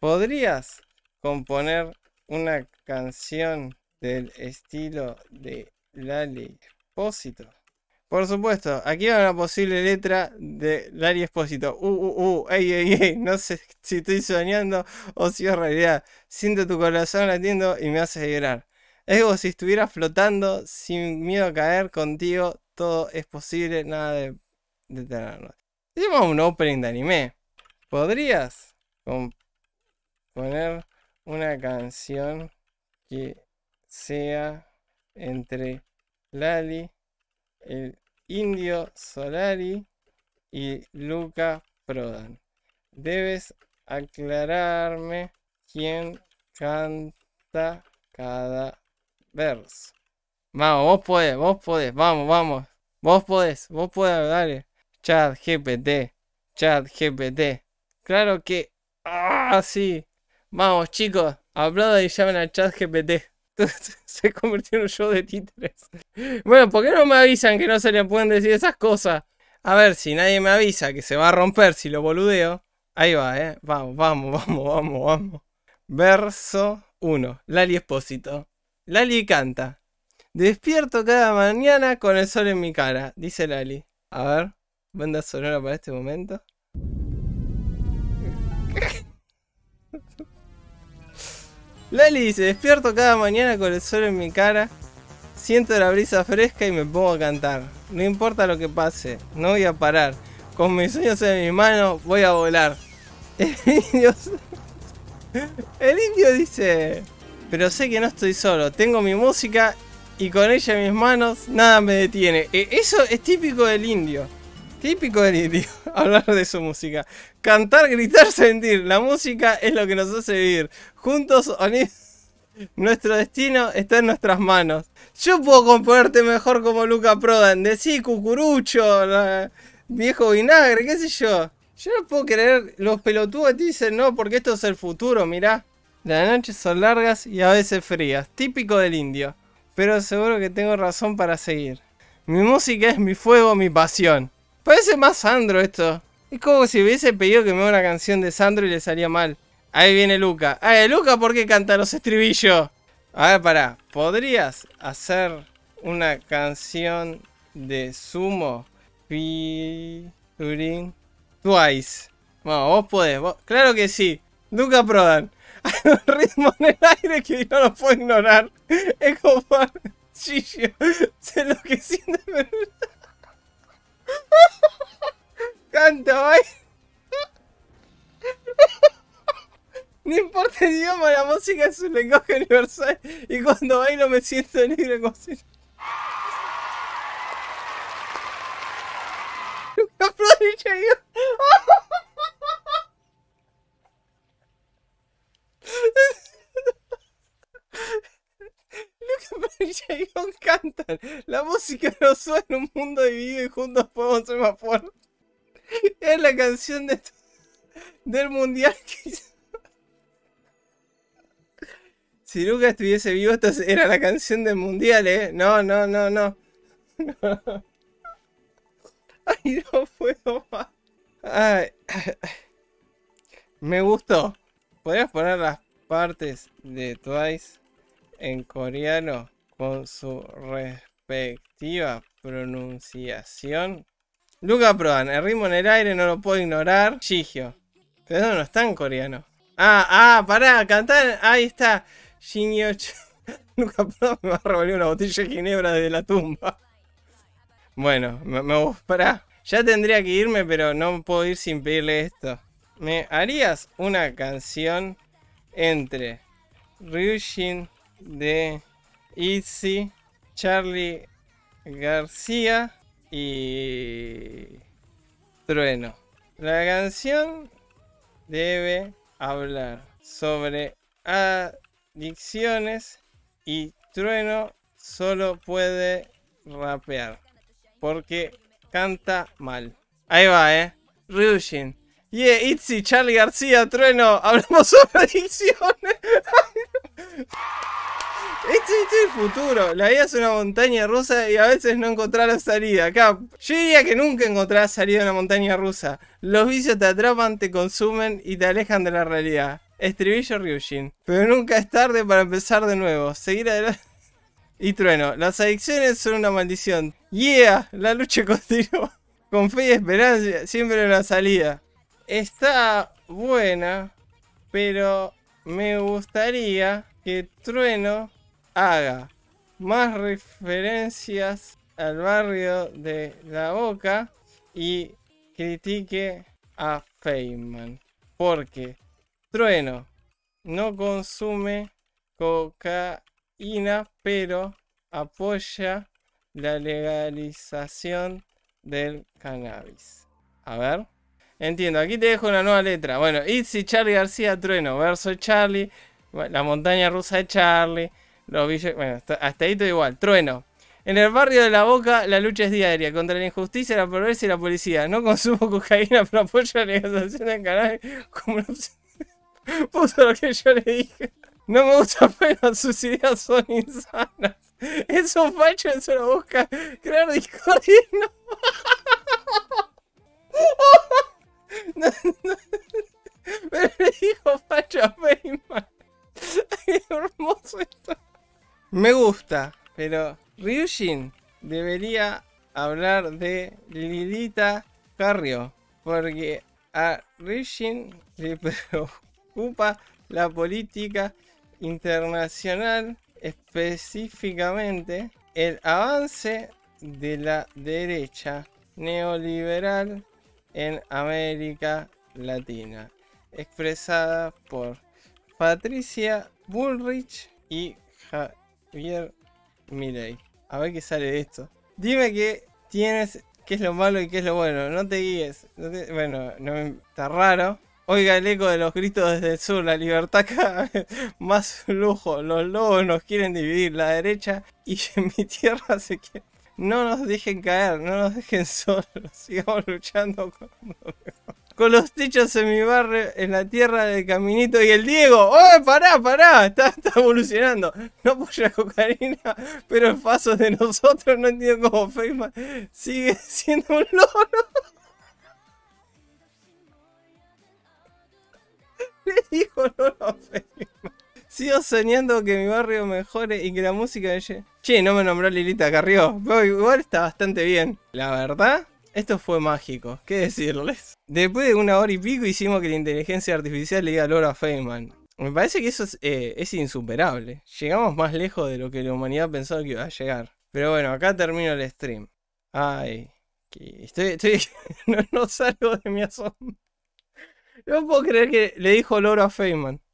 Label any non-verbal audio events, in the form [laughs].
¿Podrías componer una canción del estilo de Lali Espósito? Por supuesto, aquí va una posible letra de Lali Espósito. Uh, uh, uh, ey, ey, ey, no sé si estoy soñando o si es realidad. Siento tu corazón latiendo y me haces llorar. Es como si estuviera flotando sin miedo a caer contigo. Todo es posible, nada de detenernos. Hicimos un opening de anime. ¿Podrías componer? poner una canción que sea entre Lali, el indio Solari y Luca Prodan. Debes aclararme quién canta cada verso. Vamos, vos podés, vos podés, vamos, vamos. Vos podés, vos podés, hablar, Chat GPT, chat GPT. Claro que... Ah, sí. Vamos, chicos, aplaudan y llamen al chat GPT. [laughs] se convirtió en un show de títeres. Bueno, ¿por qué no me avisan que no se le pueden decir esas cosas? A ver, si nadie me avisa que se va a romper si lo boludeo. Ahí va, eh. Vamos, vamos, vamos, vamos, vamos. Verso 1. Lali Espósito. Lali canta. Despierto cada mañana con el sol en mi cara, dice Lali. A ver, banda sonora para este momento. Lali dice, despierto cada mañana con el sol en mi cara, siento la brisa fresca y me pongo a cantar. No importa lo que pase, no voy a parar. Con mis sueños en mis manos voy a volar. [laughs] El indio, el indio dice, pero sé que no estoy solo, tengo mi música y con ella en mis manos nada me detiene. E, eso es típico del indio. Típico del indio hablar de su música. Cantar, gritar, sentir. La música es lo que nos hace vivir. Juntos, unidos, nuestro destino está en nuestras manos. Yo puedo componerte mejor como Luca Prodan. Decí cucurucho, viejo vinagre, qué sé yo. Yo no puedo creer, los pelotudos te dicen no, porque esto es el futuro, mirá. Las noches son largas y a veces frías, típico del indio. Pero seguro que tengo razón para seguir. Mi música es mi fuego, mi pasión. Parece más Sandro esto. Es como si hubiese pedido que me haga una canción de Sandro y le salía mal. Ahí viene Luca. Ay, Luca, ¿por qué canta los estribillos? A ver, pará. ¿Podrías hacer una canción de Sumo featuring Twice? Vamos, vos podés. Claro que sí. Luca Prodan. [laughs] Hay un ritmo en el aire que yo no puedo ignorar. Es como... [laughs] Chillo. Se lo que verdad. Canta, No importa el idioma, la música es un lenguaje universal y cuando bailo me siento libre como si... ¡Oh! La música nos suena en un mundo dividido y juntos podemos ser más fuertes. Es la canción de, del mundial Si Lucas estuviese vivo, esta era la canción del mundial, ¿eh? No, no, no, no. [laughs] Ay, no puedo más. Me gustó. ¿Podrías poner las partes de Twice en coreano? con su respectiva pronunciación. Luca Prodan, el ritmo en el aire no lo puedo ignorar. Shigio. Pero dónde no está en coreano. Ah, ah, pará, cantar. Ahí está. Shigio. [laughs] Luca Prodan me va a revolver una botella de ginebra desde la tumba. Bueno, me, me pará. Ya tendría que irme, pero no puedo ir sin pedirle esto. ¿Me harías una canción entre Ryushin de Itzy, Charlie García y Trueno. La canción debe hablar sobre adicciones y Trueno solo puede rapear porque canta mal. Ahí va, eh. Ryushin. Yeah, Itzy, Charlie García, Trueno, hablamos [laughs] sobre adicciones sí, sí, futuro. La vida es una montaña rusa y a veces no encontrarás salida. Acá, yo diría que nunca encontrarás salida en una montaña rusa. Los vicios te atrapan, te consumen y te alejan de la realidad. Estribillo Ryushin. Pero nunca es tarde para empezar de nuevo. Seguir adelante. Y trueno, las adicciones son una maldición. Yeah, la lucha [laughs] continúa. Con fe y esperanza, siempre una salida. Está buena, pero me gustaría que Trueno haga más referencias al barrio de La Boca y critique a Feynman. Porque Trueno no consume cocaína, pero apoya la legalización del cannabis. A ver. Entiendo, aquí te dejo una nueva letra. Bueno, si Charlie García, Trueno, verso Charlie, la montaña rusa de Charlie. Los Bueno, hasta ahí todo igual. Trueno. En el barrio de La Boca la lucha es diaria contra la injusticia, la pobreza y la policía. No consumo [laughs] cocaína, pero apoyo la negociación del canal como [laughs] Puso lo que yo le dije. No me gusta, pero [laughs] sus ideas son insanas. Es un facho, eso lo busca crear discordia. No. Pero le dijo facho a me gusta, pero Ryushin debería hablar de Lilita Carrio, porque a Ryushin le [laughs] preocupa la política internacional, específicamente el avance de la derecha neoliberal en América Latina, expresada por Patricia Bullrich y Javier. Pierre ahí A ver qué sale de esto. Dime que tienes qué es lo malo y qué es lo bueno. No te guíes. Bueno, no está raro. Oiga el eco de los gritos desde el sur, la libertad [laughs] cada vez más lujo. Los lobos nos quieren dividir, la derecha y [laughs] mi tierra se que No nos dejen caer, no nos dejen [laughs] solos. Sigamos luchando con con los techos en mi barrio, en la tierra del caminito y el Diego, ¡oh, pará, pará! Está, evolucionando. No la cocaína, pero el paso de nosotros no entiendo cómo Feynman sigue siendo un loro. [laughs] Le dijo loro a Sigo soñando que mi barrio mejore y que la música... de. Che, no me nombró Lilita Carrió, pero igual está bastante bien. La verdad, esto fue mágico, qué decirles. Después de una hora y pico hicimos que la inteligencia artificial le diga Laura Feynman. Me parece que eso eh, es, insuperable. Llegamos más lejos de lo que la humanidad pensaba que iba a llegar. Pero bueno, acá termino el stream. Ay, estoy, [laughs] no, salgo de mi asombro. No puedo creer que le dijo Laura Feynman.